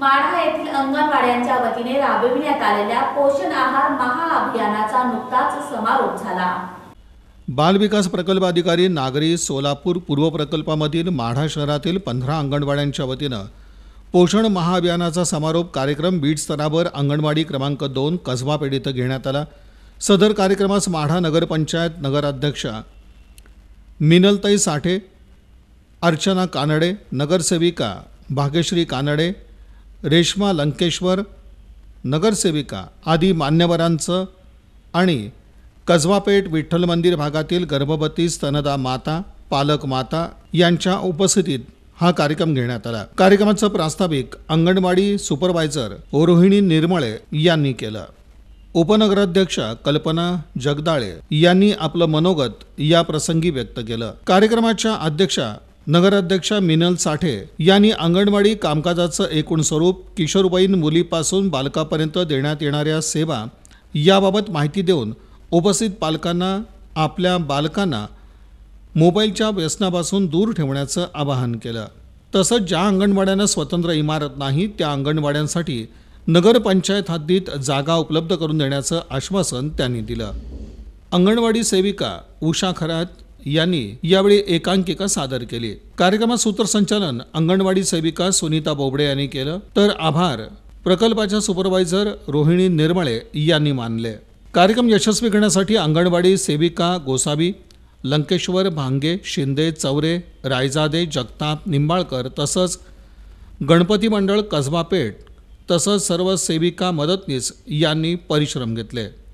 माढा येथील अंगणवाड्यांच्या वतीने राबविण्यात आलेल्या पोषण आहार महाअभियानाचा नुकताच समारोप झाला बालविकास प्रकल्प अधिकारी नागरी सोलापूर पूर्व प्रकल्पामधील माढा शहरातील पंधरा अंगणवाड्यांच्या वतीनं पोषण महाअभियानाचा समारोप कार्यक्रम बीड स्तरावर अंगणवाडी क्रमांक दोन कसबा पेढीत घेण्यात आला सदर कार्यक्रमास माढा नगरपंचायत नगराध्यक्षा मिनलताई साठे अर्चना कानडे नगरसेविका भाग्यश्री कानडे रेश्मा लंकेश्वर नगरसेविका आदी मान्यवरांचं आणि कजवापेठ विठ्ठल मंदिर भागातील गर्भवती स्तनदा माता पालक माता यांच्या उपस्थितीत हा कार्यक्रम घेण्यात आला कार्यक्रमाचं प्रास्ताविक अंगणवाडी सुपरवायझर रोहिणी निर्मळे यांनी केलं उपनगराध्यक्ष कल्पना जगदाळे यांनी आपलं मनोगत या प्रसंगी व्यक्त केलं कार्यक्रमाच्या अध्यक्षा नगराध्यक्ष मिनल साठे यांनी अंगणवाडी कामकाजाचं एकूण स्वरूप किशोरवयीन मुलीपासून बालकापर्यंत देण्यात येणाऱ्या सेवा याबाबत माहिती देऊन उपस्थित पालकांना आपल्या बालकांना मोबाईलच्या व्यसनापासून दूर ठेवण्याचं आवाहन केलं तसंच ज्या अंगणवाड्यांना स्वतंत्र इमारत नाही त्या अंगणवाड्यांसाठी नगरपंचायत हद्दीत जागा उपलब्ध करून देण्याचं आश्वासन त्यांनी दिलं अंगणवाडी सेविका उषा खरात यांनी यावेळी एकांकिका सादर केली कार्यक्रमात सूत्रसंचालन अंगणवाडी सेविका सुनीता बोबडे यांनी केलं तर आभार प्रकल्पाच्या सुपरवायझर रोहिणी निर्मळे यांनी मानले कार्यक्रम यशस्वी करण्यासाठी अंगणवाडी सेविका गोसावी लंकेश्वर भांगे शिंदे चौरे रायजादे जगताप निंबाळकर तसंच गणपती मंडळ कसबा पेठ तसंच सर्व सेविका मदतनीस यांनी परिश्रम घेतले